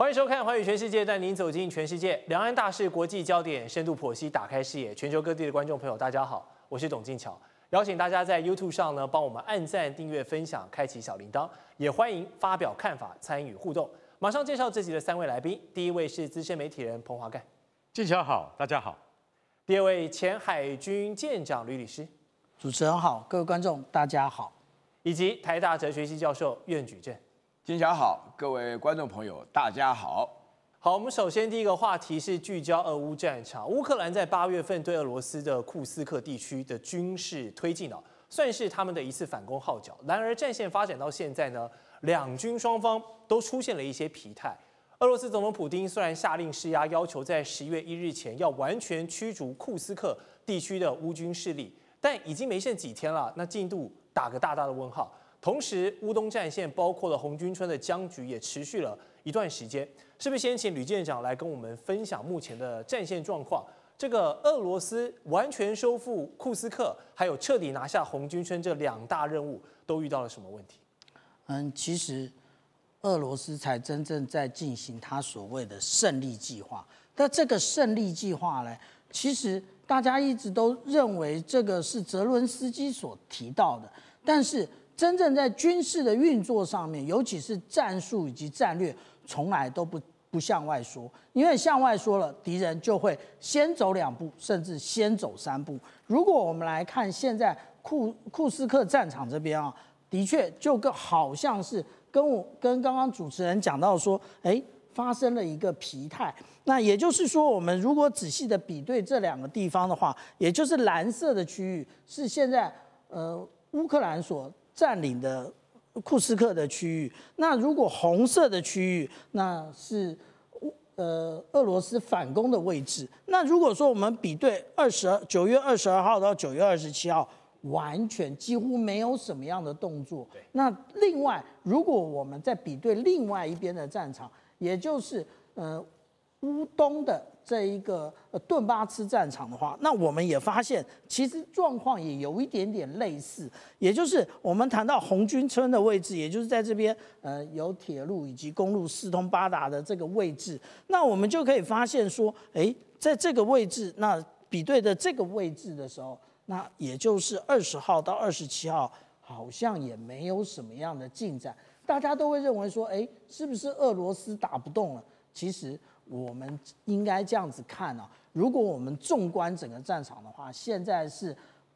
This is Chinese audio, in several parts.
欢迎收看《寰宇全世界》，带您走进全世界，两岸大事、国际焦点，深度剖析，打开视野。全球各地的观众朋友，大家好，我是董静桥，邀请大家在 YouTube 上呢，帮我们按赞、订阅、分享，开启小铃铛，也欢迎发表看法，参与互动。马上介绍这集的三位来宾，第一位是资深媒体人彭华盖，静桥好，大家好；第二位前海军舰长吕律师，主持人好，各位观众大家好，以及台大哲学系教授苑举正，金霞好，各位观众朋友，大家好。好，我们首先第一个话题是聚焦俄乌战场。乌克兰在八月份对俄罗斯的库斯克地区的军事推进了，算是他们的一次反攻号角。然而，战线发展到现在呢，两军双方都出现了一些疲态。俄罗斯总统普京虽然下令施压，要求在十月一日前要完全驱逐库斯克地区的乌军势力，但已经没剩几天了，那进度打个大大的问号。同时，乌东战线包括了红军村的僵局也持续了一段时间。是不是先请吕舰长来跟我们分享目前的战线状况？这个俄罗斯完全收复库斯克，还有彻底拿下红军村这两大任务，都遇到了什么问题？嗯，其实俄罗斯才真正在进行他所谓的胜利计划。那这个胜利计划呢？其实大家一直都认为这个是泽伦斯基所提到的，但是。真正在军事的运作上面，尤其是战术以及战略，从来都不不向外说，因为向外说了，敌人就会先走两步，甚至先走三步。如果我们来看现在库库斯克战场这边啊，的确就跟好像是跟我跟刚刚主持人讲到说，哎，发生了一个疲态。那也就是说，我们如果仔细的比对这两个地方的话，也就是蓝色的区域是现在呃乌克兰所。占领的库斯克的区域，那如果红色的区域，那是呃俄罗斯反攻的位置。那如果说我们比对二十九月二十二号到九月二十七号，完全几乎没有什么样的动作。那另外，如果我们在比对另外一边的战场，也就是呃。乌东的这一个顿巴斯战场的话，那我们也发现，其实状况也有一点点类似。也就是我们谈到红军村的位置，也就是在这边，呃，有铁路以及公路四通八达的这个位置。那我们就可以发现说，哎，在这个位置，那比对的这个位置的时候，那也就是二十号到二十七号，好像也没有什么样的进展。大家都会认为说，哎，是不是俄罗斯打不动了？其实。我们应该这样子看呢。如果我们纵观整个战场的话，现在是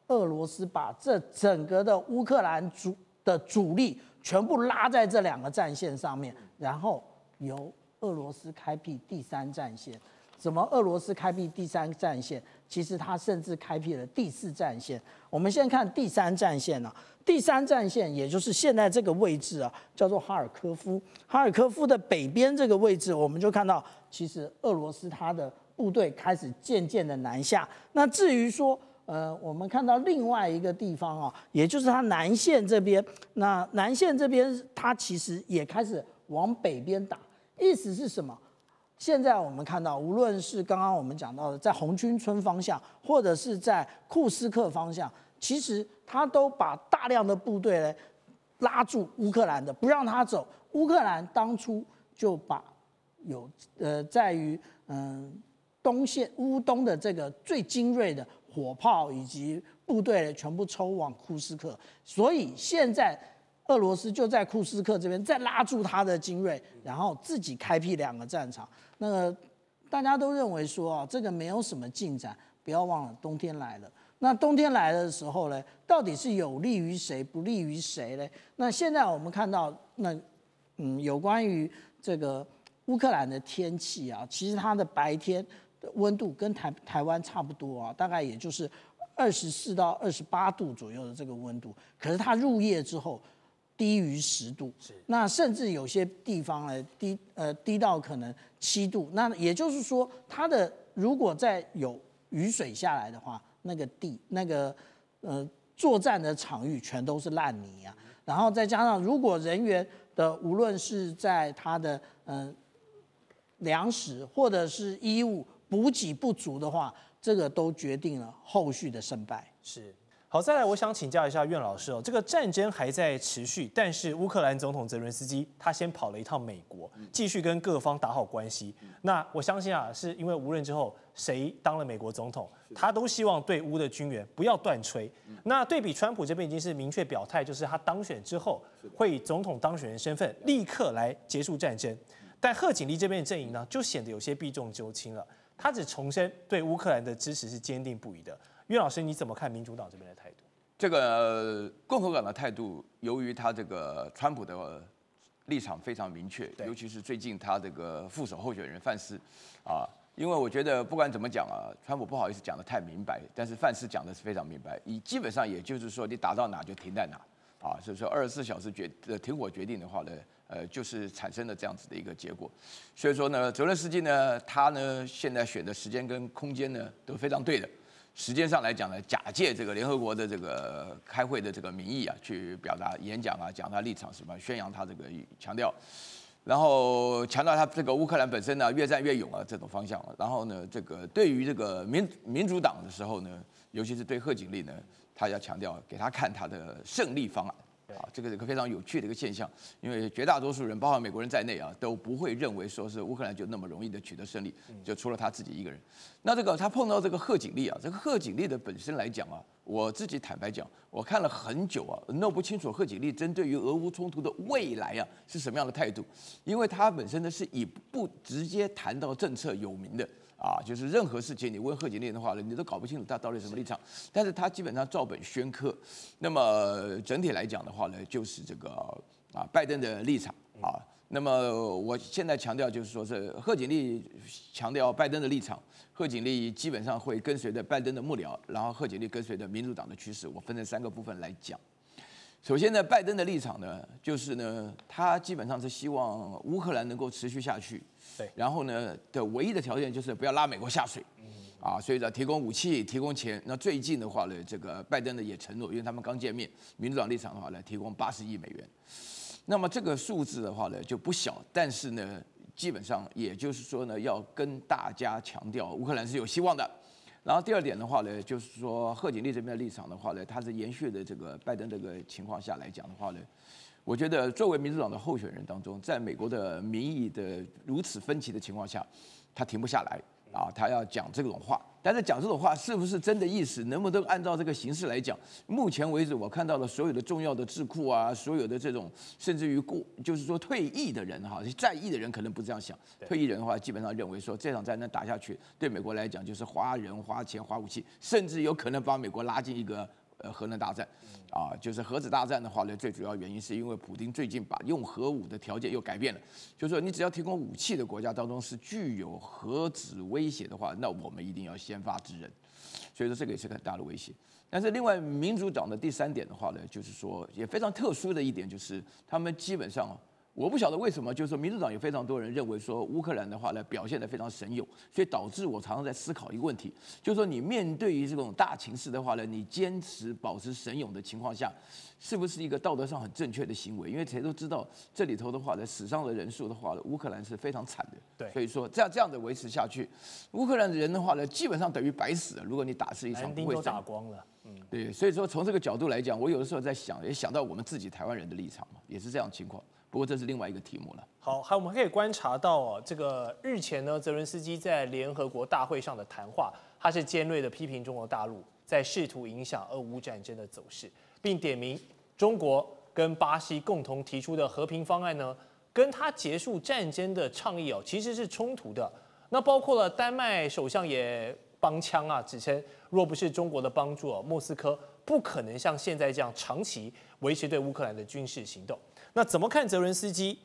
俄罗斯把这整个的乌克兰主的主力全部拉在这两个战线上面，然后由俄罗斯开辟第三战线。怎么俄罗斯开辟第三战线？其实它甚至开辟了第四战线。我们先看第三战线呢，第三战线也就是现在这个位置啊，叫做哈尔科夫。哈尔科夫的北边这个位置，我们就看到，其实俄罗斯它的部队开始渐渐的南下。那至于说，呃，我们看到另外一个地方啊，也就是它南线这边，那南线这边它其实也开始往北边打。意思是什么？现在我们看到，无论是刚刚我们讲到的在红军村方向，或者是在库斯克方向，其实他都把大量的部队呢拉住乌克兰的，不让他走。乌克兰当初就把有呃，在于嗯东线乌东的这个最精锐的火炮以及部队全部抽往库斯克，所以现在。俄罗斯就在库斯克这边再拉住他的精锐，然后自己开辟两个战场。那个大家都认为说啊，这个没有什么进展。不要忘了，冬天来了。那冬天来的时候呢，到底是有利于谁，不利于谁呢？那现在我们看到，那嗯，有关于这个乌克兰的天气啊，其实它的白天的温度跟台台湾差不多啊，大概也就是二十四到二十八度左右的这个温度。可是它入夜之后，低于十度，是那甚至有些地方呢，低呃低到可能七度。那也就是说，它的如果在有雨水下来的话，那个地那个呃作战的场域全都是烂泥啊。然后再加上，如果人员的无论是在他的嗯粮食或者是衣物补给不足的话，这个都决定了后续的胜败。是。好，再来，我想请教一下苑老师哦，这个战争还在持续，但是乌克兰总统泽伦斯基他先跑了一趟美国，继续跟各方打好关系。那我相信啊，是因为无论之后谁当了美国总统，他都希望对乌的军援不要断吹。那对比川普这边已经是明确表态，就是他当选之后会以总统当选人身份立刻来结束战争。但贺锦丽这边的阵营呢，就显得有些避重就轻了，他只重申对乌克兰的支持是坚定不移的。岳老师，你怎么看民主党这边的态度？这个共和党的态度，由于他这个川普的立场非常明确，尤其是最近他这个副手候选人范斯啊，因为我觉得不管怎么讲啊，川普不好意思讲的太明白，但是范斯讲的是非常明白，你基本上也就是说你打到哪就停在哪啊，所以说二十四小时决停火决定的话呢，呃，就是产生了这样子的一个结果，所以说呢，泽连斯基呢，他呢现在选的时间跟空间呢都非常对的。时间上来讲呢，假借这个联合国的这个开会的这个名义啊，去表达演讲啊，讲他立场什么，宣扬他这个强调，然后强调他这个乌克兰本身呢越战越勇啊这种方向。然后呢，这个对于这个民民主党的时候呢，尤其是对贺锦丽呢，他要强调给他看他的胜利方案。啊，这个是个非常有趣的一个现象，因为绝大多数人，包括美国人在内啊，都不会认为说是乌克兰就那么容易的取得胜利，就除了他自己一个人。那这个他碰到这个贺锦丽啊，这个贺锦丽的本身来讲啊，我自己坦白讲，我看了很久啊，弄不清楚贺锦丽针对于俄乌冲突的未来啊是什么样的态度，因为他本身呢是以不直接谈到政策有名的。啊，就是任何事情你问贺锦丽的话呢，你都搞不清楚她到底什么立场，但是她基本上照本宣科。那么整体来讲的话呢，就是这个啊，拜登的立场啊。那么我现在强调就是说是贺锦丽强调拜登的立场，贺锦丽基本上会跟随着拜登的幕僚，然后贺锦丽跟随着民主党的趋势。我分成三个部分来讲。首先呢，拜登的立场呢，就是呢，他基本上是希望乌克兰能够持续下去，对，然后呢的唯一的条件就是不要拉美国下水，啊，所以呢提供武器、提供钱。那最近的话呢，这个拜登呢也承诺，因为他们刚见面，民主党立场的话呢，提供八十亿美元。那么这个数字的话呢就不小，但是呢，基本上也就是说呢，要跟大家强调，乌克兰是有希望的。然后第二点的话呢，就是说贺锦丽这边立场的话呢，她是延续的这个拜登这个情况下来讲的话呢，我觉得作为民主党的候选人当中，在美国的民意的如此分歧的情况下，他停不下来。啊，他要讲这种话，但是讲这种话是不是真的意思？能不能按照这个形式来讲？目前为止，我看到了所有的重要的智库啊，所有的这种，甚至于过，就是说退役的人哈，在役的人可能不这样想，退役人的话基本上认为说这场战争打下去，对美国来讲就是花人、花钱、花武器，甚至有可能把美国拉进一个。核能大战，啊，就是核子大战的话呢，最主要原因是因为普京最近把用核武的条件又改变了，就是说你只要提供武器的国家当中是具有核子威胁的话，那我们一定要先发制人，所以说这个也是很大的威胁。但是另外民主党的第三点的话呢，就是说也非常特殊的一点，就是他们基本上。我不晓得为什么，就是说民主党有非常多人认为说乌克兰的话呢表现得非常神勇，所以导致我常常在思考一个问题，就是说你面对于这种大情势的话呢，你坚持保持神勇的情况下，是不是一个道德上很正确的行为？因为谁都知道这里头的话呢，死伤的人数的话，呢，乌克兰是非常惨的。对，所以说这样这样子维持下去，乌克兰人的话呢基本上等于白死了。如果你打是一场会战，打光了。嗯，对，所以说从这个角度来讲，我有的时候在想，也想到我们自己台湾人的立场嘛，也是这样情况。不过这是另外一个题目了。好，还我们可以观察到哦，这个日前呢，泽伦斯基在联合国大会上的谈话，他是尖锐的批评中国大陆在试图影响俄乌战争的走势，并点名中国跟巴西共同提出的和平方案呢，跟他结束战争的倡议哦，其实是冲突的。那包括了丹麦首相也帮腔啊，指称若不是中国的帮助哦，莫斯科不可能像现在这样长期维持对乌克兰的军事行动。那怎么看泽伦斯基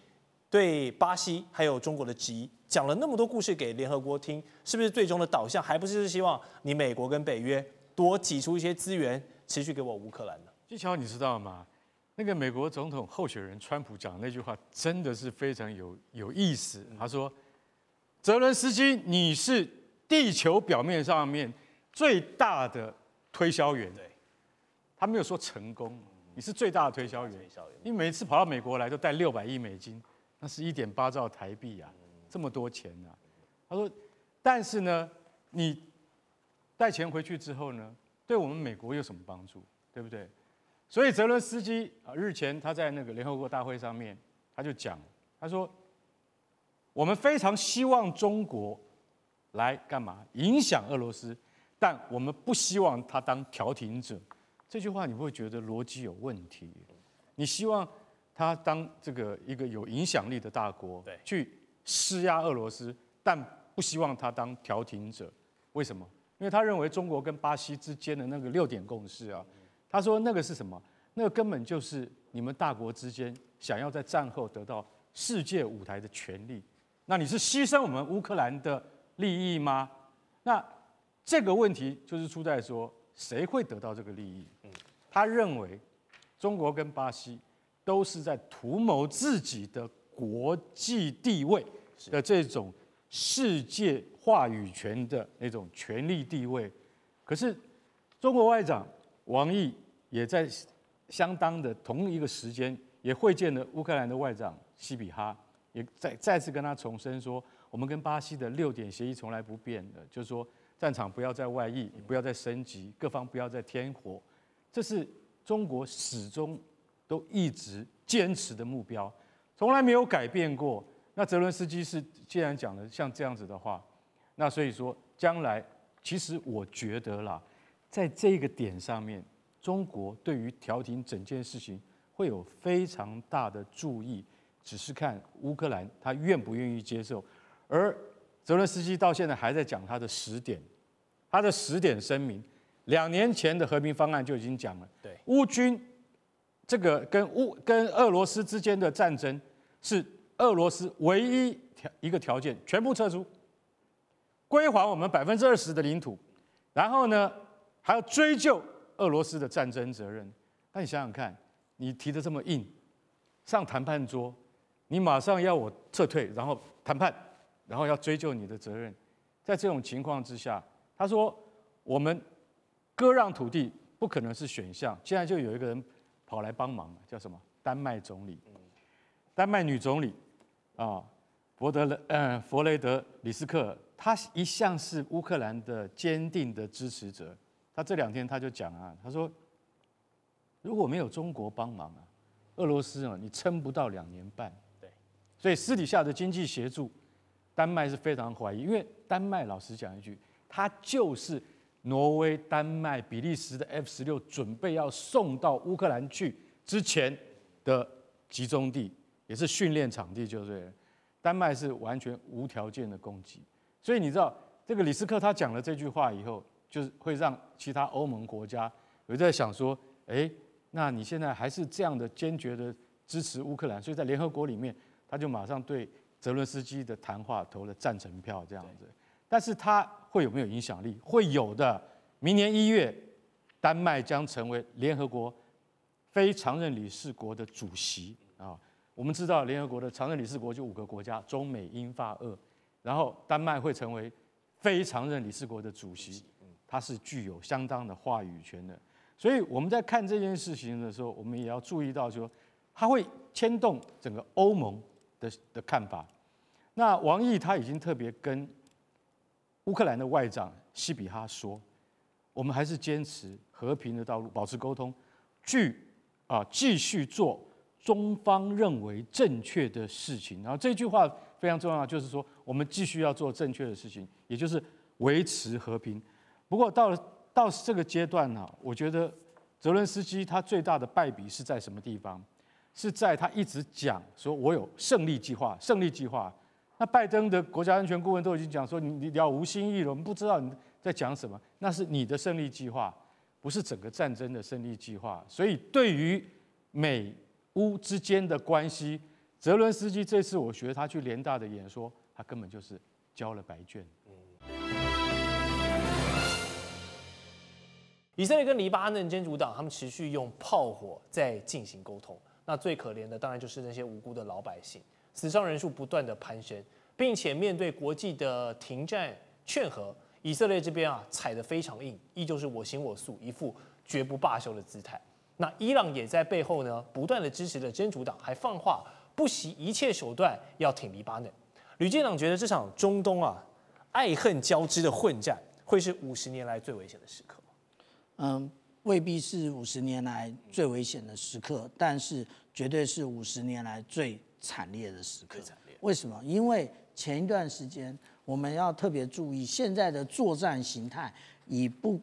对巴西还有中国的疑？讲了那么多故事给联合国听，是不是最终的导向还不是希望你美国跟北约多挤出一些资源，持续给我乌克兰呢？技巧你知道吗？那个美国总统候选人川普讲那句话真的是非常有有意思，他说：“泽伦斯基，你是地球表面上面最大的推销员。”他没有说成功。你是最大的推销员，你每一次跑到美国来都带六百亿美金，那是一点八兆台币啊，这么多钱啊！他说：“但是呢，你带钱回去之后呢，对我们美国有什么帮助？对不对？”所以泽伦斯基啊，日前他在那个联合国大会上面，他就讲，他说：“我们非常希望中国来干嘛？影响俄罗斯，但我们不希望他当调停者。”这句话你不会觉得逻辑有问题？你希望他当这个一个有影响力的大国，对，去施压俄罗斯，但不希望他当调停者。为什么？因为他认为中国跟巴西之间的那个六点共识啊，他说那个是什么？那个根本就是你们大国之间想要在战后得到世界舞台的权利。那你是牺牲我们乌克兰的利益吗？那这个问题就是出在说。谁会得到这个利益？他认为，中国跟巴西都是在图谋自己的国际地位的这种世界话语权的那种权力地位。可是，中国外长王毅也在相当的同一个时间也会见了乌克兰的外长西比哈，也再再次跟他重申说，我们跟巴西的六点协议从来不变的，就是说。战场不要再外溢，不要再升级，各方不要再添火，这是中国始终都一直坚持的目标，从来没有改变过。那泽伦斯基是既然讲了像这样子的话，那所以说将来，其实我觉得啦，在这个点上面，中国对于调停整件事情会有非常大的注意，只是看乌克兰他愿不愿意接受。而泽伦斯基到现在还在讲他的十点。他的十点声明，两年前的和平方案就已经讲了。对，乌军这个跟乌跟俄罗斯之间的战争，是俄罗斯唯一条一个条件：全部撤出，归还我们百分之二十的领土，然后呢还要追究俄罗斯的战争责任。那你想想看，你提的这么硬，上谈判桌，你马上要我撤退，然后谈判，然后要追究你的责任，在这种情况之下。他说：“我们割让土地不可能是选项。”现在就有一个人跑来帮忙叫什么？丹麦总理，丹麦女总理啊，弗德嗯弗雷德里斯克。他一向是乌克兰的坚定的支持者。他这两天他就讲啊，他说：“如果没有中国帮忙啊，俄罗斯啊，你撑不到两年半。”对。所以私底下的经济协助，丹麦是非常怀疑，因为丹麦老实讲一句。它就是挪威、丹麦、比利时的 F 十六准备要送到乌克兰去之前的集中地，也是训练场地，就是丹麦是完全无条件的供给，所以你知道这个李斯克他讲了这句话以后，就是会让其他欧盟国家有在想说：哎，那你现在还是这样的坚决的支持乌克兰？所以在联合国里面，他就马上对泽伦斯基的谈话投了赞成票这样子，但是他。会有没有影响力？会有的。明年一月，丹麦将成为联合国非常任理事国的主席啊。我们知道，联合国的常任理事国就五个国家：中美英法俄。然后，丹麦会成为非常任理事国的主席，它是具有相当的话语权的。所以我们在看这件事情的时候，我们也要注意到，说它会牵动整个欧盟的的看法。那王毅他已经特别跟。乌克兰的外长西比哈说：“我们还是坚持和平的道路，保持沟通，继啊继续做中方认为正确的事情。”然后这句话非常重要，就是说我们继续要做正确的事情，也就是维持和平。不过到了到这个阶段呢，我觉得泽伦斯基他最大的败笔是在什么地方？是在他一直讲说“我有胜利计划”，胜利计划。那拜登的国家安全顾问都已经讲说，你了无新意了，我们不知道你在讲什么，那是你的胜利计划，不是整个战争的胜利计划。所以对于美乌之间的关系，泽伦斯基这次，我学他去联大的演说，他根本就是交了白卷。以色列跟黎巴嫩真主党，他们持续用炮火在进行沟通，那最可怜的当然就是那些无辜的老百姓。死伤人数不断的攀升，并且面对国际的停战劝和，以色列这边啊踩得非常硬，依旧是我行我素，一副绝不罢休的姿态。那伊朗也在背后呢，不断的支持了真主党，还放话不惜一切手段要挺黎巴嫩。吕建朗觉得这场中东啊，爱恨交织的混战，会是五十年来最危险的时刻。嗯，未必是五十年来最危险的时刻，但是绝对是五十年来最。惨烈的时刻，为什么？因为前一段时间我们要特别注意，现在的作战形态已不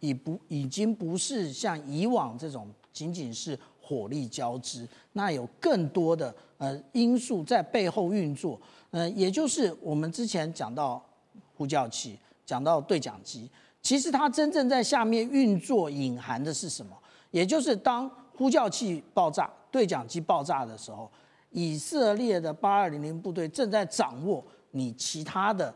已不已经不是像以往这种仅仅是火力交织，那有更多的呃因素在背后运作。嗯，也就是我们之前讲到呼叫器，讲到对讲机，其实它真正在下面运作隐含的是什么？也就是当呼叫器爆炸、对讲机爆炸的时候。以色列的八二零零部队正在掌握你其他的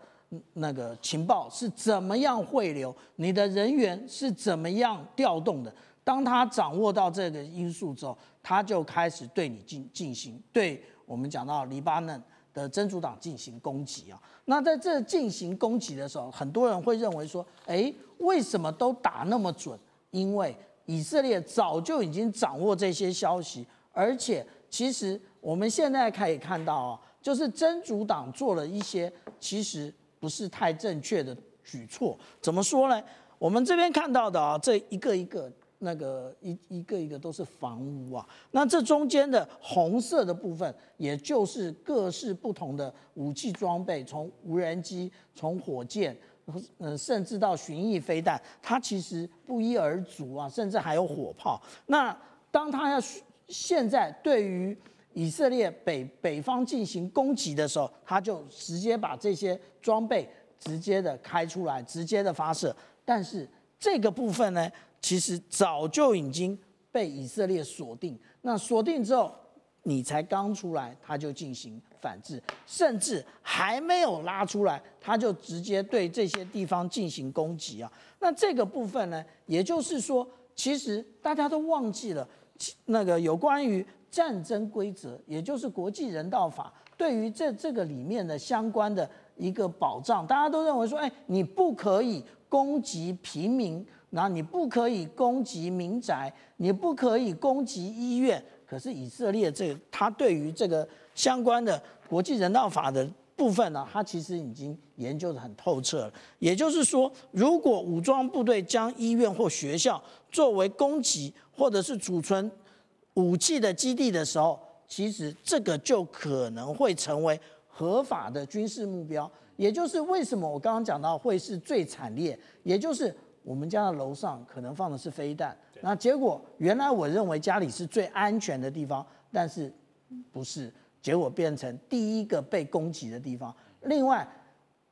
那个情报是怎么样汇流，你的人员是怎么样调动的？当他掌握到这个因素之后，他就开始对你进进行对我们讲到黎巴嫩的真主党进行攻击啊。那在这进行攻击的时候，很多人会认为说：，哎，为什么都打那么准？因为以色列早就已经掌握这些消息，而且其实。我们现在可以看到啊，就是真主党做了一些其实不是太正确的举措。怎么说呢？我们这边看到的啊，这一个一个那个一一个一个都是房屋啊。那这中间的红色的部分，也就是各式不同的武器装备，从无人机、从火箭，嗯，甚至到巡弋飞弹，它其实不一而足啊。甚至还有火炮。那当它要现在对于以色列北北方进行攻击的时候，他就直接把这些装备直接的开出来，直接的发射。但是这个部分呢，其实早就已经被以色列锁定。那锁定之后，你才刚出来，他就进行反制，甚至还没有拉出来，他就直接对这些地方进行攻击啊。那这个部分呢，也就是说，其实大家都忘记了那个有关于。战争规则，也就是国际人道法，对于这这个里面的相关的一个保障，大家都认为说，哎，你不可以攻击平民，然后你不可以攻击民宅，你不可以攻击医院。可是以色列这个，他对于这个相关的国际人道法的部分呢，他其实已经研究的很透彻了。也就是说，如果武装部队将医院或学校作为攻击或者是储存，武器的基地的时候，其实这个就可能会成为合法的军事目标。也就是为什么我刚刚讲到会是最惨烈，也就是我们家的楼上可能放的是飞弹。那结果原来我认为家里是最安全的地方，但是不是？结果变成第一个被攻击的地方。另外，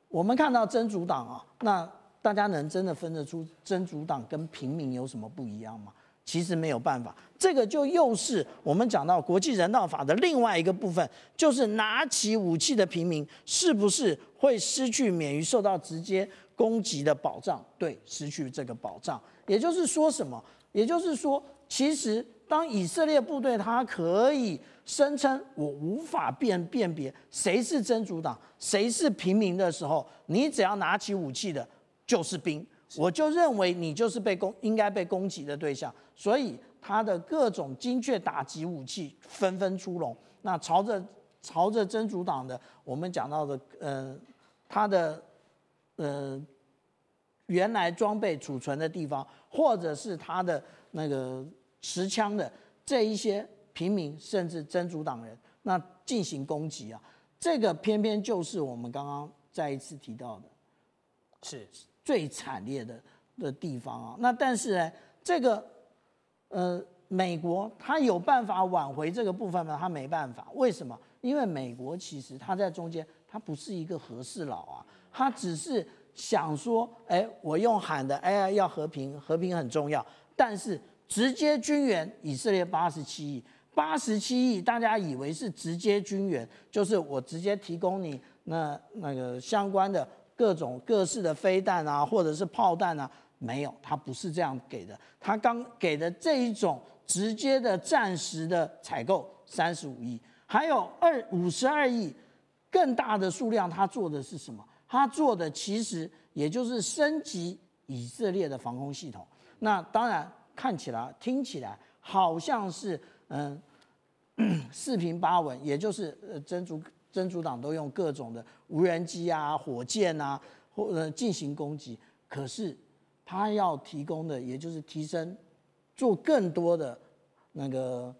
我们看到真主党啊，那大家能真的分得出真主党跟平民有什么不一样吗？其实没有办法，这个就又是我们讲到国际人道法的另外一个部分，就是拿起武器的平民是不是会失去免于受到直接攻击的保障？对，失去这个保障，也就是说什么？也就是说，其实当以色列部队它可以声称我无法辨辨别谁是真主党，谁是平民的时候，你只要拿起武器的，就是兵，我就认为你就是被攻应该被攻击的对象。所以，它的各种精确打击武器纷纷出笼，那朝着朝着真主党的我们讲到的，呃，它的呃原来装备储存的地方，或者是它的那个持枪的这一些平民，甚至真主党人，那进行攻击啊，这个偏偏就是我们刚刚再一次提到的，是最惨烈的的地方啊。那但是呢，这个。呃，美国他有办法挽回这个部分吗？他没办法。为什么？因为美国其实他在中间，他不是一个和事佬啊，他只是想说，哎，我用喊的，哎要和平，和平很重要。但是直接军援以色列八十七亿，八十七亿，大家以为是直接军援，就是我直接提供你那那个相关的各种各式的飞弹啊，或者是炮弹啊。没有，他不是这样给的。他刚给的这一种直接的暂时的采购三十五亿，还有二五十二亿更大的数量，他做的是什么？他做的其实也就是升级以色列的防空系统。那当然看起来、听起来好像是嗯 四平八稳，也就是呃真主真主党都用各种的无人机啊、火箭啊或进行攻击，可是。它要提供的也就是提升，做更多的那个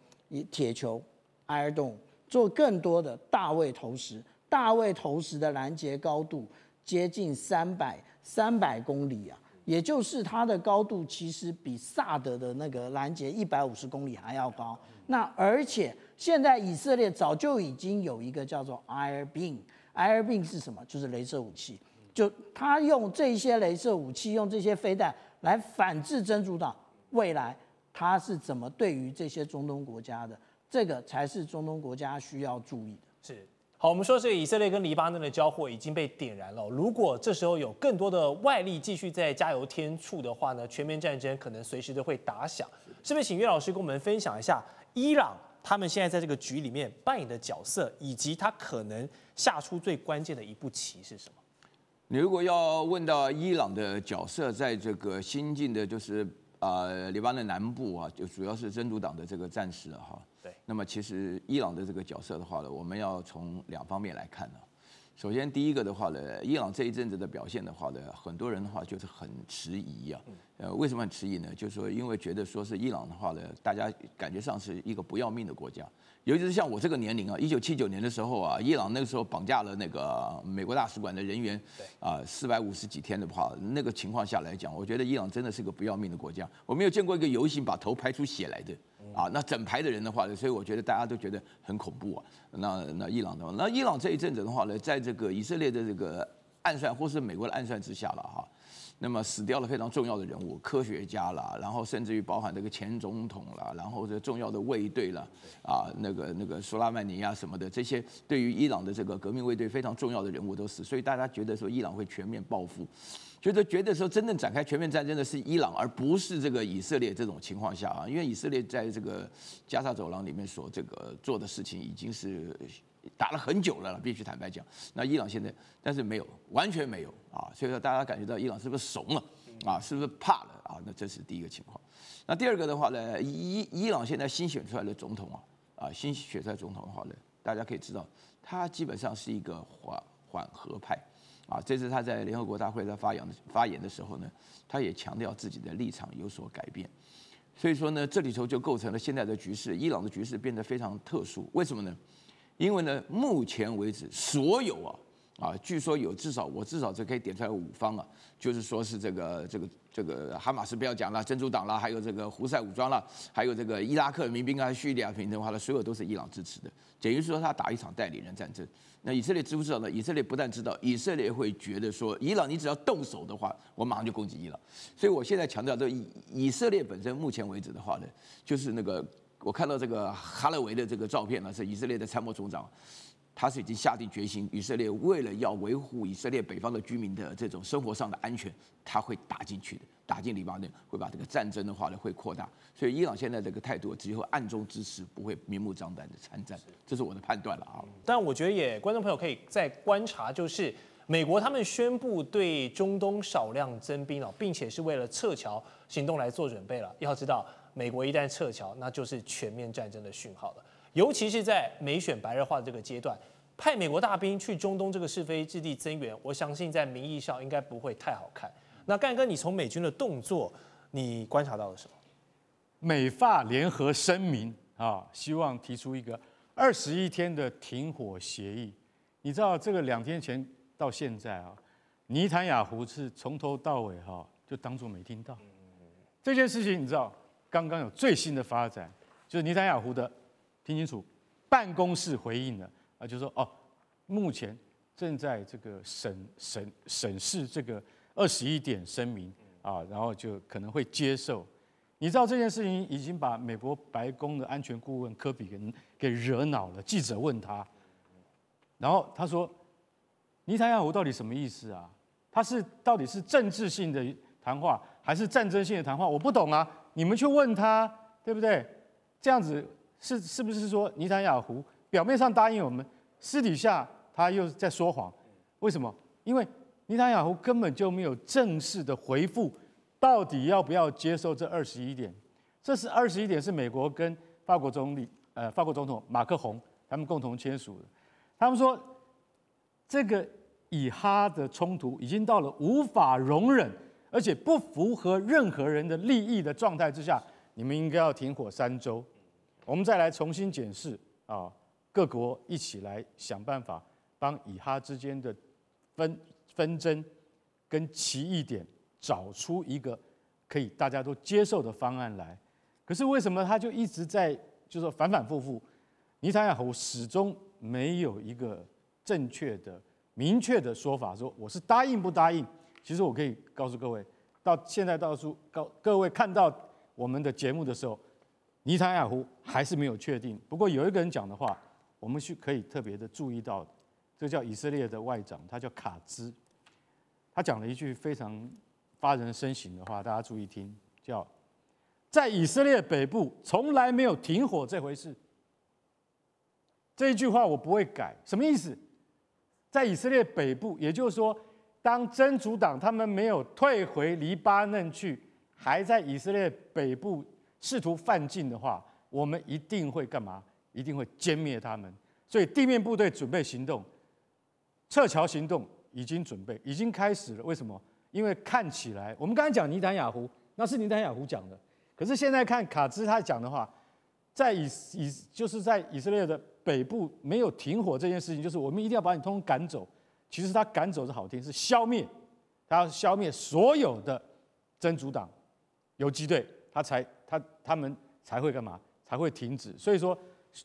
铁球，Iron Dome，做更多的大卫投石，大卫投石的拦截高度接近三百三百公里啊，也就是它的高度其实比萨德的那个拦截一百五十公里还要高。那而且现在以色列早就已经有一个叫做 Iron Beam，Iron Beam 是什么？就是镭射武器。就他用这些镭射武器，用这些飞弹来反制真主党，未来他是怎么对于这些中东国家的？这个才是中东国家需要注意的。是好，我们说这个以色列跟黎巴嫩的交火已经被点燃了，如果这时候有更多的外力继续在加油添醋的话呢，全面战争可能随时都会打响。是不是请岳老师跟我们分享一下伊朗他们现在在这个局里面扮演的角色，以及他可能下出最关键的一步棋是什么？你如果要问到伊朗的角色，在这个新进的，就是呃，黎巴嫩南部啊，就主要是真主党的这个战士哈，对，那么其实伊朗的这个角色的话呢，我们要从两方面来看呢。首先，第一个的话呢，伊朗这一阵子的表现的话呢，很多人的话就是很迟疑啊。呃，为什么很迟疑呢？就是说，因为觉得说是伊朗的话呢，大家感觉上是一个不要命的国家。尤其是像我这个年龄啊，一九七九年的时候啊，伊朗那个时候绑架了那个美国大使馆的人员啊，四百五十几天的话，那个情况下来讲，我觉得伊朗真的是个不要命的国家。我没有见过一个游行把头拍出血来的。啊，那整排的人的话呢，所以我觉得大家都觉得很恐怖啊。那那伊朗的话，那伊朗这一阵子的话呢，在这个以色列的这个暗算或是美国的暗算之下了哈。那么死掉了非常重要的人物，科学家啦，然后甚至于包含这个前总统啦，然后这重要的卫队啦，啊，那个那个苏拉曼尼啊什么的，这些对于伊朗的这个革命卫队非常重要的人物都死，所以大家觉得说伊朗会全面报复，觉得觉得说真正展开全面战争的是伊朗，而不是这个以色列这种情况下啊，因为以色列在这个加沙走廊里面所这个做的事情已经是。打了很久了，必须坦白讲，那伊朗现在，但是没有，完全没有啊，所以说大家感觉到伊朗是不是怂了啊，是不是怕了啊？那这是第一个情况。那第二个的话呢，伊伊朗现在新选出来的总统啊，啊新选出来总统的话呢，大家可以知道，他基本上是一个缓缓和派啊。这次他在联合国大会在发言发言的时候呢，他也强调自己的立场有所改变，所以说呢，这里头就构成了现在的局势，伊朗的局势变得非常特殊，为什么呢？因为呢，目前为止，所有啊，啊，据说有至少我至少这可以点出来五方啊，就是说是这个这个这个哈马斯不要讲了，真主党啦，还有这个胡塞武装了，还有这个伊拉克民兵啊，叙利亚平化的话呢，所有都是伊朗支持的。等于说，他打一场代理人战争。那以色列知不知道呢？以色列不但知道，以色列会觉得说，伊朗你只要动手的话，我马上就攻击伊朗。所以我现在强调，这以以色列本身目前为止的话呢，就是那个。我看到这个哈勒维的这个照片呢，是以色列的参谋总长，他是已经下定决心，以色列为了要维护以色列北方的居民的这种生活上的安全，他会打进去的，打进黎巴嫩，会把这个战争的话呢会扩大，所以伊朗现在这个态度只有暗中支持，不会明目张胆的参战，这是我的判断了啊。但我觉得也，观众朋友可以在观察，就是美国他们宣布对中东少量增兵了，并且是为了撤侨行动来做准备了。要知道。美国一旦撤侨，那就是全面战争的讯号了。尤其是在美选白热化的这个阶段，派美国大兵去中东这个是非之地增援，我相信在民意上应该不会太好看。那干哥，你从美军的动作，你观察到了什么？美法联合声明啊，希望提出一个二十一天的停火协议。你知道这个两天前到现在啊，尼坦雅胡是从头到尾哈就当作没听到这件事情，你知道。刚刚有最新的发展，就是尼塔亚湖的，听清楚，办公室回应了啊，就说哦，目前正在这个审审审视这个二十一点声明啊，然后就可能会接受。你知道这件事情已经把美国白宫的安全顾问科比给给惹恼了，记者问他，然后他说，尼塔雅湖到底什么意思啊？他是到底是政治性的谈话还是战争性的谈话？我不懂啊。你们去问他，对不对？这样子是是不是说，尼坦雅胡表面上答应我们，私底下他又在说谎？为什么？因为尼坦雅胡根本就没有正式的回复，到底要不要接受这二十一点？这是二十一点，是美国跟法国总理，呃，法国总统马克宏他们共同签署的。他们说，这个以哈的冲突已经到了无法容忍。而且不符合任何人的利益的状态之下，你们应该要停火三周，我们再来重新检视啊，各国一起来想办法帮以哈之间的纷纷争跟歧义点找出一个可以大家都接受的方案来。可是为什么他就一直在就说反反复复？尼塔雅我始终没有一个正确的、明确的说法，说我是答应不答应？其实我可以告诉各位，到现在到出告各位看到我们的节目的时候，尼坦雅胡还是没有确定。不过有一个人讲的话，我们是可以特别的注意到这叫以色列的外长，他叫卡兹，他讲了一句非常发人深省的话，大家注意听，叫在以色列北部从来没有停火这回事。这一句话我不会改，什么意思？在以色列北部，也就是说。当真主党他们没有退回黎巴嫩去，还在以色列北部试图犯境的话，我们一定会干嘛？一定会歼灭他们。所以地面部队准备行动，撤侨行动已经准备，已经开始了。为什么？因为看起来我们刚才讲尼坦雅胡，那是尼坦雅胡讲的，可是现在看卡兹他讲的话，在以以就是在以色列的北部没有停火这件事情，就是我们一定要把你通通赶走。其实他赶走是好听，是消灭，他要消灭所有的真主党游击队，他才他他们才会干嘛？才会停止。所以说，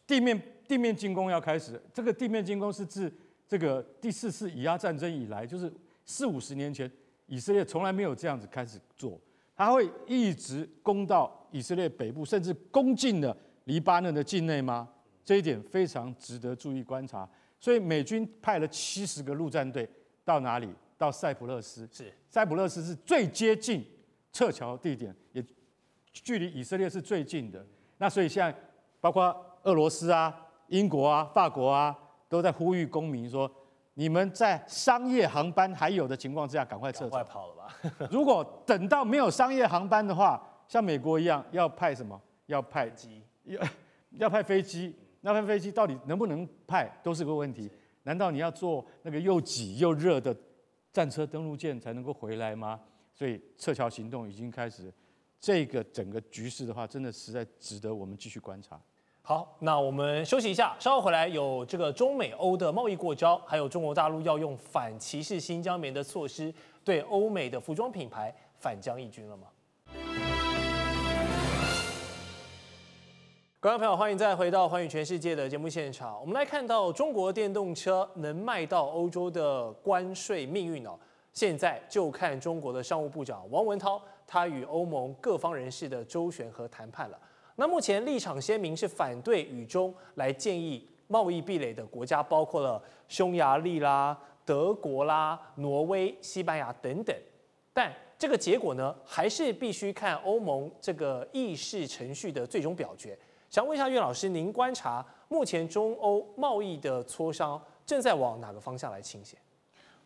地面地面进攻要开始。这个地面进攻是自这个第四次以巴战争以来，就是四五十年前，以色列从来没有这样子开始做。他会一直攻到以色列北部，甚至攻进了黎巴嫩的境内吗？这一点非常值得注意观察。所以美军派了七十个陆战队到哪里？到塞浦路斯。是塞浦路斯是最接近撤侨地点，也距离以色列是最近的。那所以现在包括俄罗斯啊、英国啊、法国啊，都在呼吁公民说：你们在商业航班还有的情况之下，赶快撤快跑了吧！如果等到没有商业航班的话，像美国一样要派什么？要派机？要 要派飞机。那班飞机到底能不能派都是个问题？难道你要坐那个又挤又热的战车登陆舰才能够回来吗？所以撤侨行动已经开始，这个整个局势的话，真的实在值得我们继续观察。好，那我们休息一下，稍后回来有这个中美欧的贸易过招，还有中国大陆要用反歧视新疆棉的措施对欧美的服装品牌反将一军了吗？观众朋友，欢迎再回到《欢迎全世界》的节目现场。我们来看到中国电动车能卖到欧洲的关税命运哦，现在就看中国的商务部长王文涛他与欧盟各方人士的周旋和谈判了。那目前立场鲜明是反对与中来建议贸易壁垒的国家，包括了匈牙利啦、德国啦、挪威、西班牙等等。但这个结果呢，还是必须看欧盟这个议事程序的最终表决。想问一下岳老师，您观察目前中欧贸易的磋商正在往哪个方向来倾斜？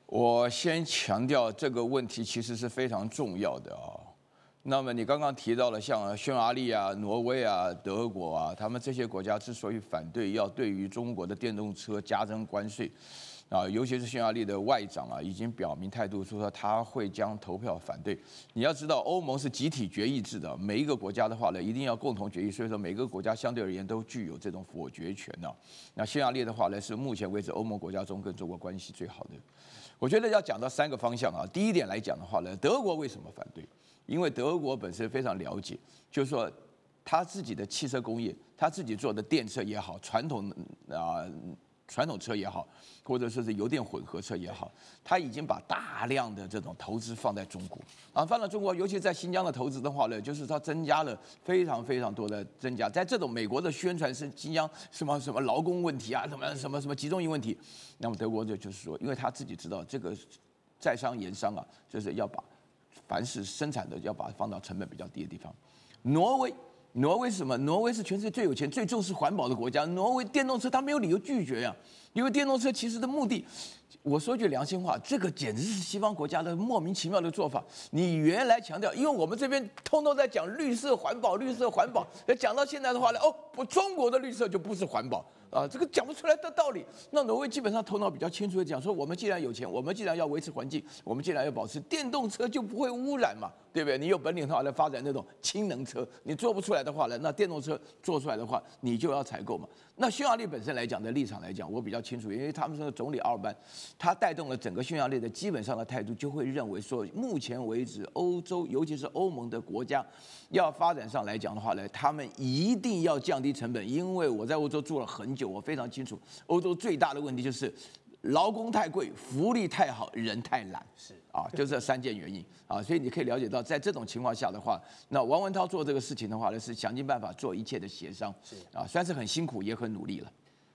我先强调这个问题其实是非常重要的啊。那么你刚刚提到了像匈牙利啊、挪威啊、德国啊，他们这些国家之所以反对要对于中国的电动车加征关税。啊，尤其是匈牙利的外长啊，已经表明态度，说他会将投票反对。你要知道，欧盟是集体决议制的，每一个国家的话呢，一定要共同决议，所以说每个国家相对而言都具有这种否决权呢。那匈牙利的话呢，是目前为止欧盟国家中跟中国关系最好的。我觉得要讲到三个方向啊，第一点来讲的话呢，德国为什么反对？因为德国本身非常了解，就是说他自己的汽车工业，他自己做的电车也好，传统啊。传统车也好，或者说是油电混合车也好，他已经把大量的这种投资放在中国啊，放到中国，尤其在新疆的投资的话呢，就是它增加了非常非常多的增加。在这种美国的宣传是新疆什么什么劳工问题啊，什么什么什么集中营问题，那么德国就就是说，因为他自己知道这个在商言商啊，就是要把凡是生产的要把它放到成本比较低的地方，挪威。挪威是什么？挪威是全世界最有钱、最重视环保的国家。挪威电动车，它没有理由拒绝呀，因为电动车其实的目的，我说句良心话，这个简直是西方国家的莫名其妙的做法。你原来强调，因为我们这边通通在讲绿色环保、绿色环保，讲到现在的话呢，哦，不，中国的绿色就不是环保。啊，这个讲不出来的道理。那挪威基本上头脑比较清楚，的讲说我们既然有钱，我们既然要维持环境，我们既然要保持电动车就不会污染嘛，对不对？你有本领的话来发展那种氢能车，你做不出来的话呢，那电动车做出来的话，你就要采购嘛。那匈牙利本身来讲的立场来讲，我比较清楚，因为他们说总理奥尔班，他带动了整个匈牙利的基本上的态度，就会认为说，目前为止欧洲，尤其是欧盟的国家，要发展上来讲的话呢，他们一定要降低成本，因为我在欧洲住了很久，我非常清楚，欧洲最大的问题就是劳工太贵，福利太好，人太懒。是。啊，就这三件原因啊，所以你可以了解到，在这种情况下的话，那王文涛做这个事情的话呢，是想尽办法做一切的协商，是啊，算是很辛苦也很努力了。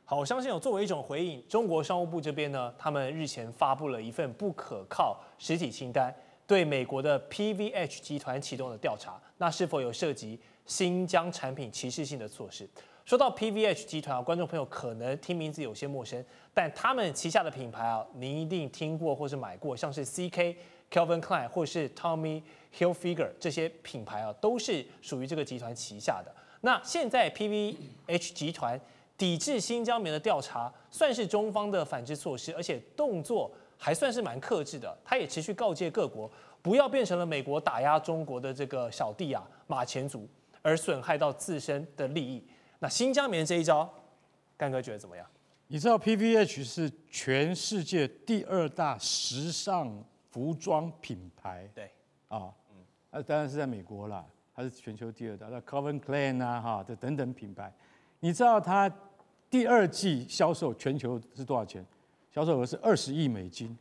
好，我相信有作为一种回应，中国商务部这边呢，他们日前发布了一份不可靠实体清单，对美国的 P V H 集团启动了调查，那是否有涉及新疆产品歧视性的措施？说到 P V H 集团啊，观众朋友可能听名字有些陌生，但他们旗下的品牌啊，您一定听过或是买过，像是 C K、Calvin Klein 或是 Tommy Hilfiger 这些品牌啊，都是属于这个集团旗下的。那现在 P V H 集团抵制新疆棉的调查，算是中方的反制措施，而且动作还算是蛮克制的。它也持续告诫各国，不要变成了美国打压中国的这个小弟啊，马前卒，而损害到自身的利益。新疆棉这一招，干哥觉得怎么样？你知道 P V H 是全世界第二大时尚服装品牌，对啊，嗯，当然是在美国了，它是全球第二大。那 c a v i n c l a n 啊，哈，这等等品牌，你知道它第二季销售全球是多少钱？销售额是二十亿美金。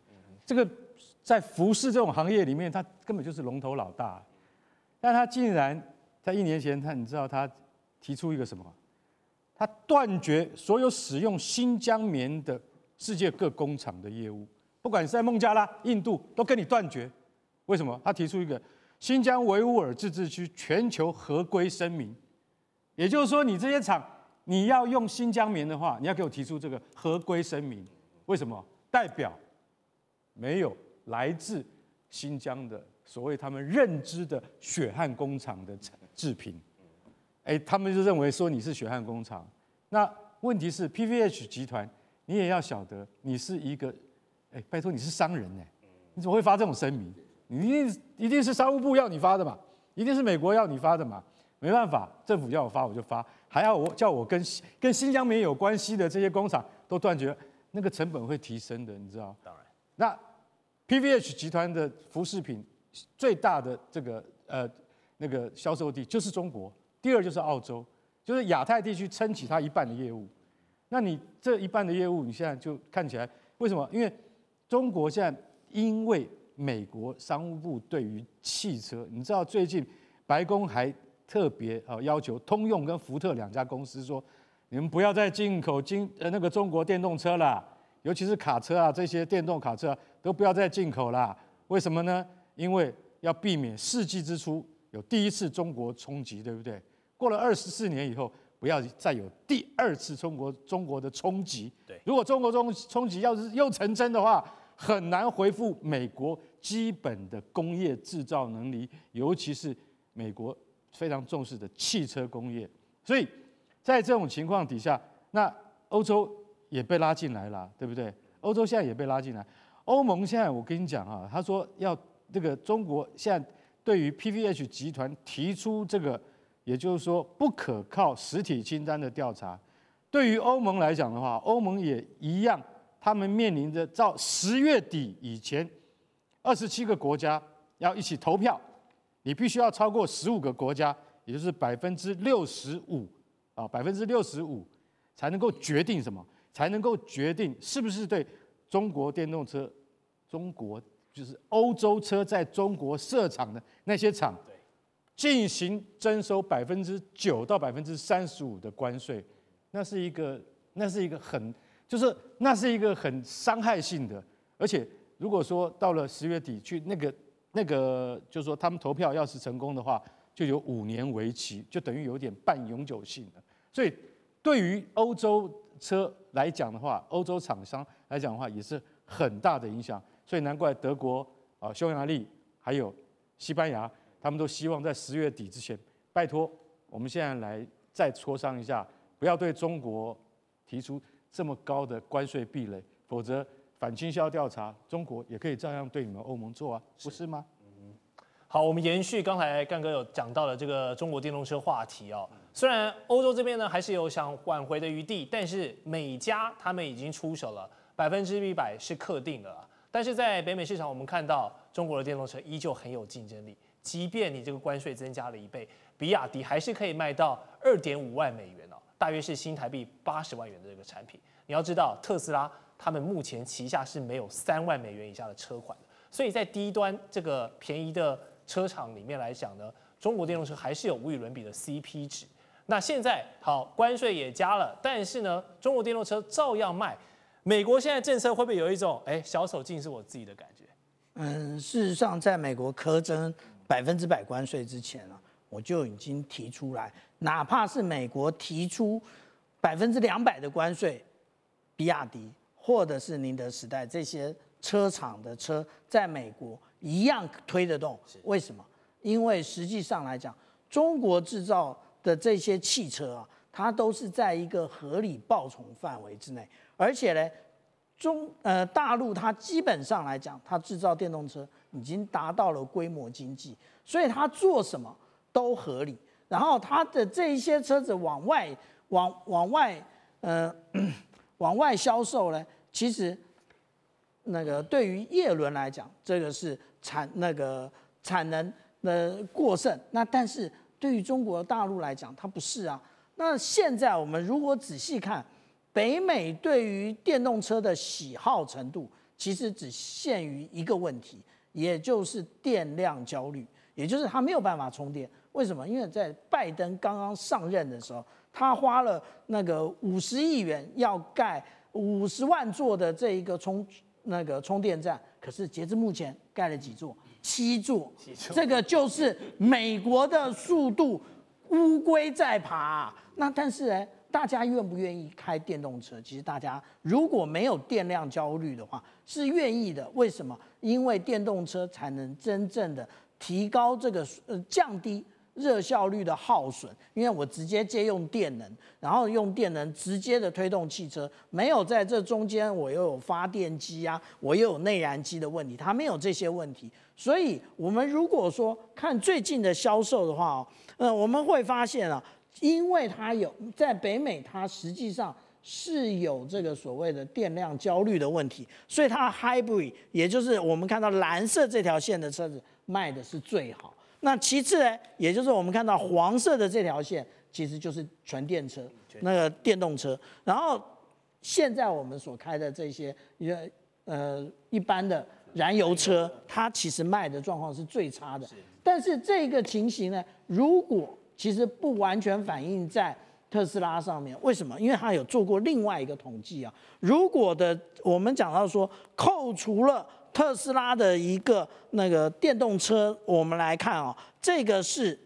这个在服饰这种行业里面，它根本就是龙头老大。但他竟然在一年前，他你知道他提出一个什么？他断绝所有使用新疆棉的世界各工厂的业务，不管是在孟加拉、印度，都跟你断绝。为什么？他提出一个新疆维吾尔自治区全球合规声明，也就是说，你这些厂你要用新疆棉的话，你要给我提出这个合规声明。为什么？代表没有来自新疆的所谓他们认知的血汗工厂的制品。哎，他们就认为说你是血汗工厂。那问题是 P V H 集团，你也要晓得，你是一个，哎，拜托你是商人呢，你怎么会发这种声明？你一定一定是商务部要你发的嘛，一定是美国要你发的嘛？没办法，政府要我发我就发，还要我叫我跟跟新疆棉有关系的这些工厂都断绝，那个成本会提升的，你知道当然。那 P V H 集团的服饰品最大的这个呃那个销售地就是中国，第二就是澳洲。就是亚太地区撑起它一半的业务，那你这一半的业务，你现在就看起来为什么？因为中国现在因为美国商务部对于汽车，你知道最近白宫还特别啊要求通用跟福特两家公司说，你们不要再进口金呃那个中国电动车了，尤其是卡车啊这些电动卡车都不要再进口了。为什么呢？因为要避免世纪之初有第一次中国冲击，对不对？过了二十四年以后，不要再有第二次中国中国的冲击。对，如果中国中冲击要是又成真的话，很难恢复美国基本的工业制造能力，尤其是美国非常重视的汽车工业。所以在这种情况底下，那欧洲也被拉进来了，对不对？欧洲现在也被拉进来，欧盟现在我跟你讲啊，他说要这个中国现在对于 P V H 集团提出这个。也就是说，不可靠实体清单的调查，对于欧盟来讲的话，欧盟也一样，他们面临着到十月底以前，二十七个国家要一起投票，你必须要超过十五个国家，也就是百分之六十五啊，百分之六十五，才能够决定什么，才能够决定是不是对中国电动车、中国就是欧洲车在中国设厂的那些厂。进行征收百分之九到百分之三十五的关税，那是一个，那是一个很，就是那是一个很伤害性的，而且如果说到了十月底去那个那个，就是说他们投票要是成功的话，就有五年为期，就等于有点半永久性的。所以对于欧洲车来讲的话，欧洲厂商来讲的话也是很大的影响。所以难怪德国啊、匈牙利还有西班牙。他们都希望在十月底之前，拜托，我们现在来再磋商一下，不要对中国提出这么高的关税壁垒，否则反倾销调查，中国也可以照样对你们欧盟做啊，不是吗？嗯，好，我们延续刚才干哥有讲到的这个中国电动车话题哦。虽然欧洲这边呢还是有想挽回的余地，但是美加他们已经出手了，百分之一百是客定了。但是在北美市场，我们看到中国的电动车依旧很有竞争力。即便你这个关税增加了一倍，比亚迪还是可以卖到二点五万美元哦，大约是新台币八十万元的这个产品。你要知道，特斯拉他们目前旗下是没有三万美元以下的车款的，所以在低端这个便宜的车厂里面来讲呢，中国电动车还是有无与伦比的 CP 值。那现在好，关税也加了，但是呢，中国电动车照样卖。美国现在政策会不会有一种哎小手劲是我自己的感觉？嗯，事实上在美国苛征。百分之百关税之前啊，我就已经提出来，哪怕是美国提出百分之两百的关税，比亚迪或者是宁德时代这些车厂的车在美国一样推得动，为什么？因为实际上来讲，中国制造的这些汽车啊，它都是在一个合理报酬范围之内，而且呢。中呃，大陆它基本上来讲，它制造电动车已经达到了规模经济，所以它做什么都合理。然后它的这一些车子往外、往、往外、呃、往外销售呢，其实那个对于叶轮来讲，这个是产那个产能的过剩。那但是对于中国大陆来讲，它不是啊。那现在我们如果仔细看。北美对于电动车的喜好程度，其实只限于一个问题，也就是电量焦虑，也就是它没有办法充电。为什么？因为在拜登刚刚上任的时候，他花了那个五十亿元要盖五十万座的这一个充那个充电站，可是截至目前盖了几座？七座。这个就是美国的速度，乌龟在爬。那但是呢？大家愿不愿意开电动车？其实大家如果没有电量焦虑的话，是愿意的。为什么？因为电动车才能真正的提高这个呃降低热效率的耗损，因为我直接借用电能，然后用电能直接的推动汽车，没有在这中间我又有发电机呀，我又有内燃机的问题，它没有这些问题。所以，我们如果说看最近的销售的话哦，呃，我们会发现啊。因为它有在北美，它实际上是有这个所谓的电量焦虑的问题，所以它 hybrid，也就是我们看到蓝色这条线的车子卖的是最好。那其次呢，也就是我们看到黄色的这条线，其实就是纯电车，那个电动车。然后现在我们所开的这些呃呃一般的燃油车，它其实卖的状况是最差的。但是这个情形呢，如果其实不完全反映在特斯拉上面，为什么？因为他有做过另外一个统计啊。如果的，我们讲到说，扣除了特斯拉的一个那个电动车，我们来看啊，这个是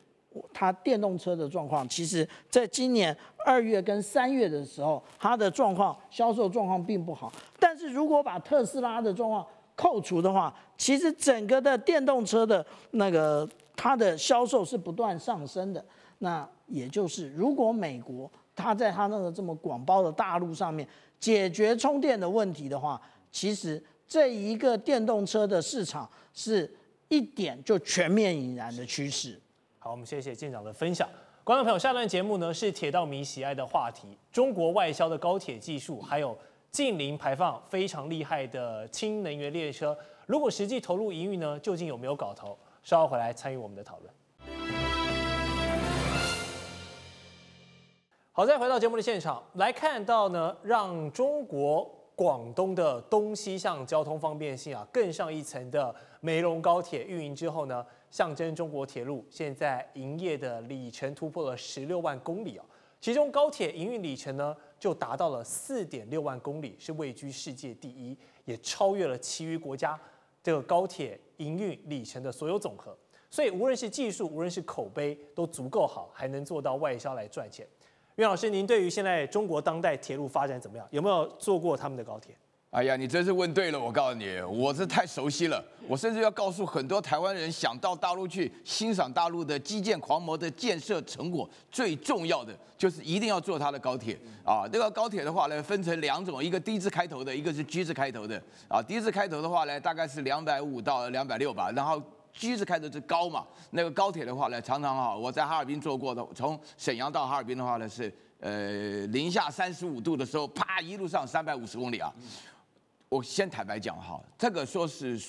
它电动车的状况。其实，在今年二月跟三月的时候，它的状况销售状况并不好。但是如果把特斯拉的状况扣除的话，其实整个的电动车的那个它的销售是不断上升的。那也就是，如果美国它在它那个这么广袤的大陆上面解决充电的问题的话，其实这一个电动车的市场是一点就全面引燃的趋势。好，我们谢谢舰长的分享。观众朋友，下段节目呢是铁道迷喜爱的话题——中国外销的高铁技术，还有近零排放非常厉害的氢能源列车。如果实际投入营运呢，究竟有没有搞头？稍后回来参与我们的讨论。好，再回到节目的现场来看到呢，让中国广东的东西向交通方便性啊更上一层的梅龙高铁运营之后呢，象征中国铁路现在营业的里程突破了十六万公里啊，其中高铁营运里程呢就达到了四点六万公里，是位居世界第一，也超越了其余国家这个高铁营运里程的所有总和。所以无论是技术，无论是口碑，都足够好，还能做到外销来赚钱。袁老师，您对于现在中国当代铁路发展怎么样？有没有坐过他们的高铁？哎呀，你真是问对了！我告诉你，我是太熟悉了。我甚至要告诉很多台湾人，想到大陆去欣赏大陆的基建狂魔的建设成果，最重要的就是一定要坐他的高铁啊！这个高铁的话呢，分成两种，一个 D 字开头的，一个是 G 字开头的啊。D 字开头的话呢，大概是两百五到两百六吧，然后。机是开的是高嘛？那个高铁的话呢，常常啊，我在哈尔滨坐过的，从沈阳到哈尔滨的话呢，是呃零下三十五度的时候，啪，一路上三百五十公里啊。我先坦白讲哈，这个说是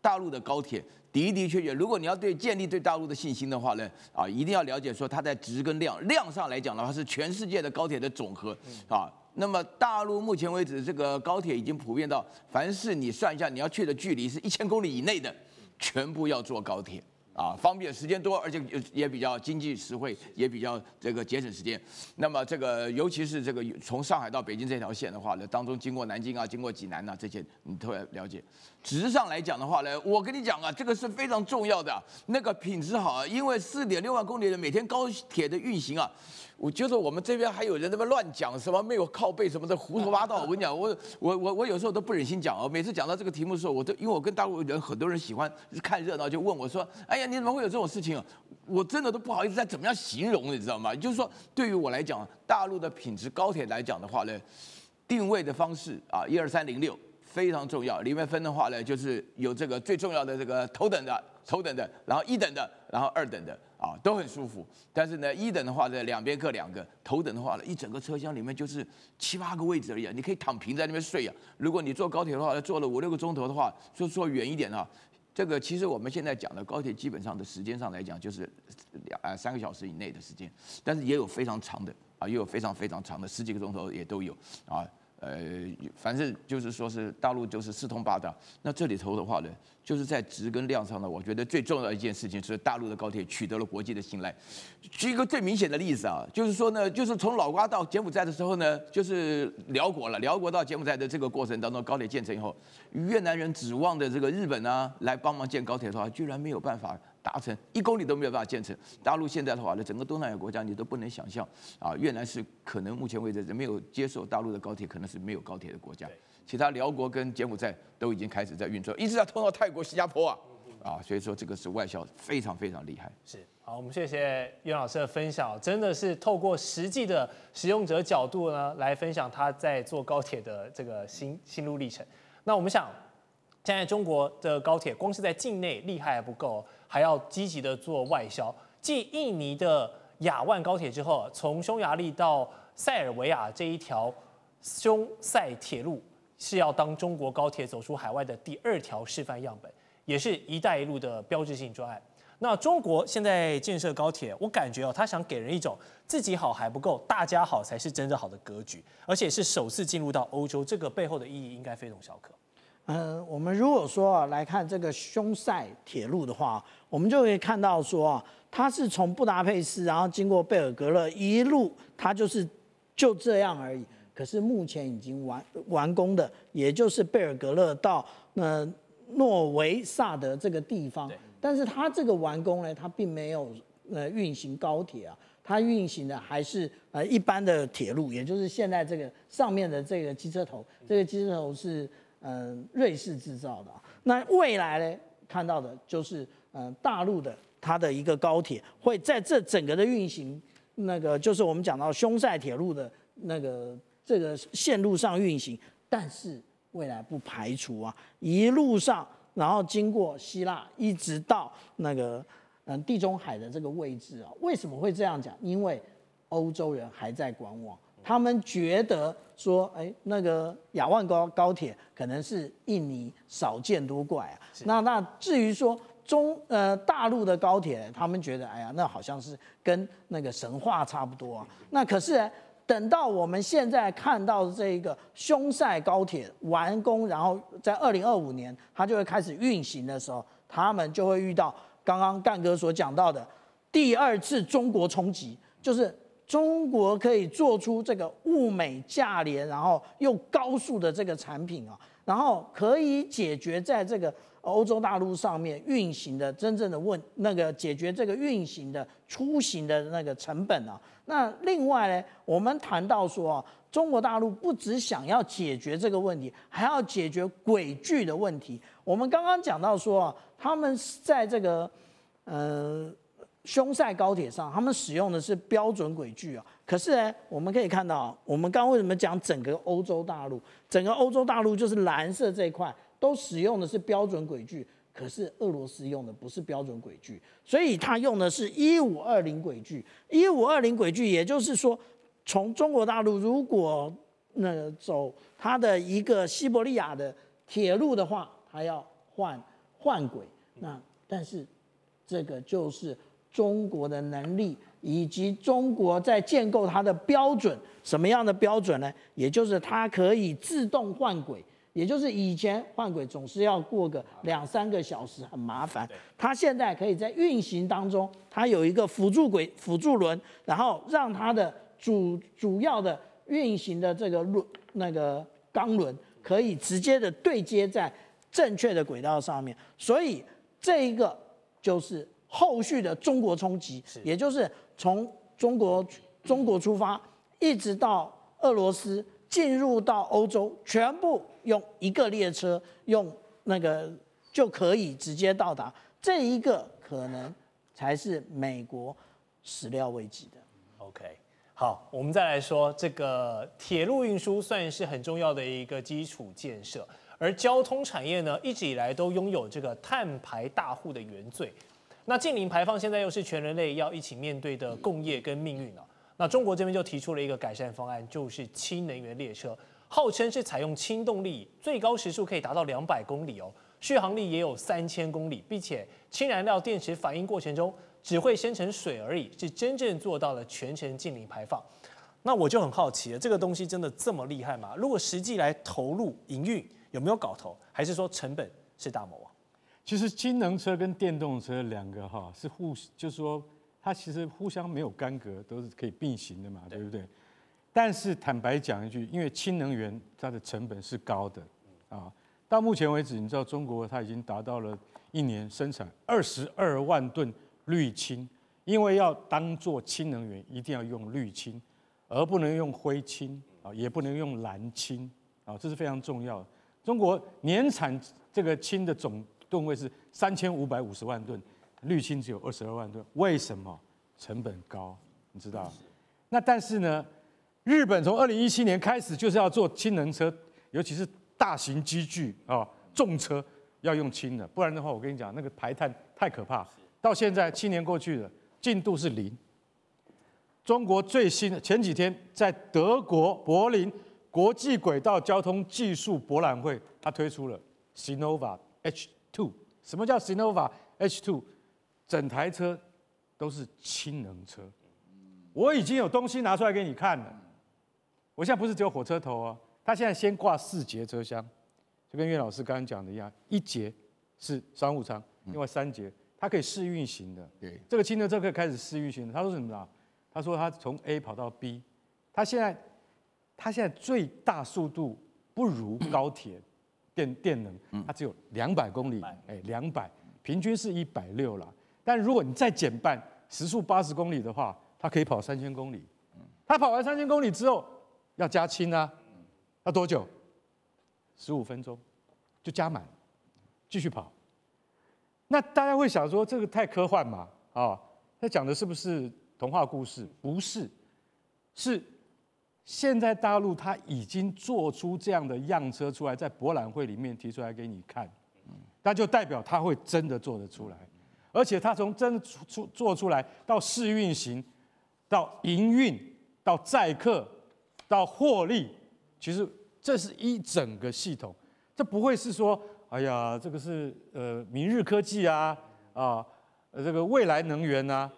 大陆的高铁的的确确，如果你要对建立对大陆的信心的话呢，啊，一定要了解说它在值跟量量上来讲的话是全世界的高铁的总和啊。那么大陆目前为止这个高铁已经普遍到，凡是你算一下你要去的距离是一千公里以内的。全部要坐高铁。啊，方便时间多，而且也也比较经济实惠，也比较这个节省时间。那么这个，尤其是这个从上海到北京这条线的话呢，当中经过南京啊，经过济南呐这些，你特别了解。质上来讲的话呢，我跟你讲啊，这个是非常重要的，那个品质好，啊，因为四点六万公里的每天高铁的运行啊。我就是我们这边还有人这么乱讲什么没有靠背什么的胡说八道，我跟你讲，我我我我有时候都不忍心讲啊。每次讲到这个题目的时候，我都因为我跟大陆人很多人喜欢看热闹，就问我说，哎呀。你怎么会有这种事情啊？我真的都不好意思再怎么样形容，你知道吗？就是说，对于我来讲，大陆的品质高铁来讲的话呢，定位的方式啊，一二三零六非常重要。里面分的话呢，就是有这个最重要的这个头等的、头等的，然后一等的，然后二等的啊，都很舒服。但是呢，一等的话呢，两边各两个；头等的话呢，一整个车厢里面就是七八个位置而已，你可以躺平在那边睡啊。如果你坐高铁的话，坐了五六个钟头的话，就坐远一点啊。这个其实我们现在讲的高铁，基本上的时间上来讲，就是两啊三个小时以内的时间，但是也有非常长的啊，也有非常非常长的十几个钟头也都有啊。呃，反正就是说是大陆就是四通八达，那这里头的话呢，就是在值跟量上呢，我觉得最重要一件事情是大陆的高铁取得了国际的信赖。举一个最明显的例子啊，就是说呢，就是从老挝到柬埔寨的时候呢，就是辽国了，辽国到柬埔寨的这个过程当中，高铁建成以后，越南人指望的这个日本啊来帮忙建高铁的话，居然没有办法。达成一公里都没有办法建成。大陆现在的话，呢，整个东南亚国家你都不能想象啊。越南是可能目前为止没有接受大陆的高铁，可能是没有高铁的国家。其他辽国跟柬埔寨都已经开始在运作，一直在通到泰国、新加坡啊啊！所以说这个是外销非常非常厉害。是好，我们谢谢岳老师的分享，真的是透过实际的使用者角度呢来分享他在坐高铁的这个心心路历程。那我们想，现在中国的高铁光是在境内厉害还不够。还要积极的做外销。继印尼的雅万高铁之后，从匈牙利到塞尔维亚这一条匈塞铁路是要当中国高铁走出海外的第二条示范样本，也是一带一路的标志性专案。那中国现在建设高铁，我感觉哦，他想给人一种自己好还不够，大家好才是真正好的格局，而且是首次进入到欧洲，这个背后的意义应该非同小可。嗯，我们如果说来看这个匈塞铁路的话。我们就可以看到说啊，它是从布达佩斯，然后经过贝尔格勒一路，它就是就这样而已。可是目前已经完完工的，也就是贝尔格勒到那诺维萨德这个地方。但是它这个完工呢，它并没有呃运行高铁啊，它运行的还是呃一般的铁路，也就是现在这个上面的这个机车头，这个机车头是嗯瑞士制造的。那未来呢？看到的就是，呃，大陆的它的一个高铁会在这整个的运行，那个就是我们讲到匈塞铁路的那个这个线路上运行，但是未来不排除啊，一路上然后经过希腊，一直到那个，嗯，地中海的这个位置啊，为什么会这样讲？因为欧洲人还在观望。他们觉得说，哎，那个亚万高高铁可能是印尼少见多怪啊。那那至于说中呃大陆的高铁，他们觉得，哎呀，那好像是跟那个神话差不多啊。那可是等到我们现在看到这个匈塞高铁完工，然后在二零二五年它就会开始运行的时候，他们就会遇到刚刚干哥所讲到的第二次中国冲击，就是。中国可以做出这个物美价廉，然后又高速的这个产品啊，然后可以解决在这个欧洲大陆上面运行的真正的问那个解决这个运行的出行的那个成本啊。那另外呢，我们谈到说啊，中国大陆不只想要解决这个问题，还要解决轨距的问题。我们刚刚讲到说啊，他们是在这个，呃。匈塞高铁上，他们使用的是标准轨距啊。可是呢，我们可以看到，我们刚为什么讲整个欧洲大陆？整个欧洲大陆就是蓝色这一块，都使用的是标准轨距。可是俄罗斯用的不是标准轨距，所以它用的是一五二零轨距。一五二零轨距，也就是说，从中国大陆如果那走它的一个西伯利亚的铁路的话，它要换换轨。那但是这个就是。中国的能力，以及中国在建构它的标准，什么样的标准呢？也就是它可以自动换轨，也就是以前换轨总是要过个两三个小时，很麻烦。它现在可以在运行当中，它有一个辅助轨、辅助轮，然后让它的主主要的运行的这个轮那个钢轮可以直接的对接在正确的轨道上面。所以这一个就是。后续的中国冲击，也就是从中国中国出发，一直到俄罗斯进入到欧洲，全部用一个列车，用那个就可以直接到达。这一个可能才是美国始料未及的。OK，好，我们再来说这个铁路运输，算是很重要的一个基础建设。而交通产业呢，一直以来都拥有这个碳排大户的原罪。那近零排放现在又是全人类要一起面对的共业跟命运了。那中国这边就提出了一个改善方案，就是氢能源列车，号称是采用氢动力，最高时速可以达到两百公里哦，续航力也有三千公里，并且氢燃料电池反应过程中只会生成水而已，是真正做到了全程近零排放。那我就很好奇了，这个东西真的这么厉害吗？如果实际来投入营运，有没有搞头？还是说成本是大魔王？其实，氢能车跟电动车两个哈是互，就是说，它其实互相没有干隔，都是可以并行的嘛，对不对？但是坦白讲一句，因为氢能源它的成本是高的，啊，到目前为止，你知道中国它已经达到了一年生产二十二万吨绿氢，因为要当做氢能源，一定要用绿氢，而不能用灰氢啊，也不能用蓝氢啊，这是非常重要。的。中国年产这个氢的总吨位是三千五百五十万吨，滤氢只有二十二万吨，为什么？成本高，你知道？那但是呢，日本从二零一七年开始就是要做氢能车，尤其是大型机具啊、重车要用氢的，不然的话，我跟你讲，那个排碳太可怕到现在七年过去了，进度是零。中国最新的前几天在德国柏林国际轨道交通技术博览会，它推出了 Sinova H。Two，什么叫 Sinova H2，整台车都是氢能车。我已经有东西拿出来给你看了。我现在不是只有火车头啊，它现在先挂四节车厢，就跟岳老师刚刚讲的一样，一节是商务舱，另外三节它可以试运行的。对，这个氢能车可以开始试运行的。他说什么呢？他说他从 A 跑到 B，他现在他现在最大速度不如高铁。电电能，它只有两百公里，哎，两百，平均是一百六了。但如果你再减半，时速八十公里的话，它可以跑三千公里。它跑完三千公里之后，要加氢啊，要多久？十五分钟，就加满，继续跑。那大家会想说，这个太科幻嘛？啊，他讲的是不是童话故事？不是，是。现在大陆他已经做出这样的样车出来，在博览会里面提出来给你看，那就代表他会真的做得出来，而且他从真的出出做出来到试运行，到营运到载客到获利，其实这是一整个系统，这不会是说，哎呀，这个是呃明日科技啊，啊，呃这个未来能源啊，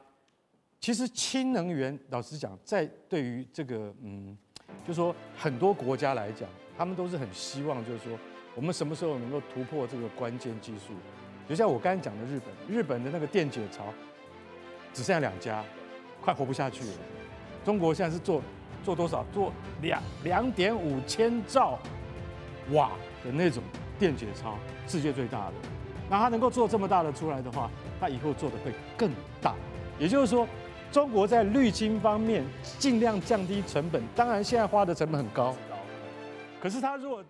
其实，氢能源老实讲，在对于这个嗯，就是说很多国家来讲，他们都是很希望，就是说我们什么时候能够突破这个关键技术。就像我刚才讲的，日本日本的那个电解槽只剩下两家，快活不下去了。中国现在是做做多少？做两两点五千兆瓦的那种电解槽，世界最大的。那它能够做这么大的出来的话，它以后做的会更大。也就是说。中国在滤金方面尽量降低成本，当然现在花的成本很高，可是他如果。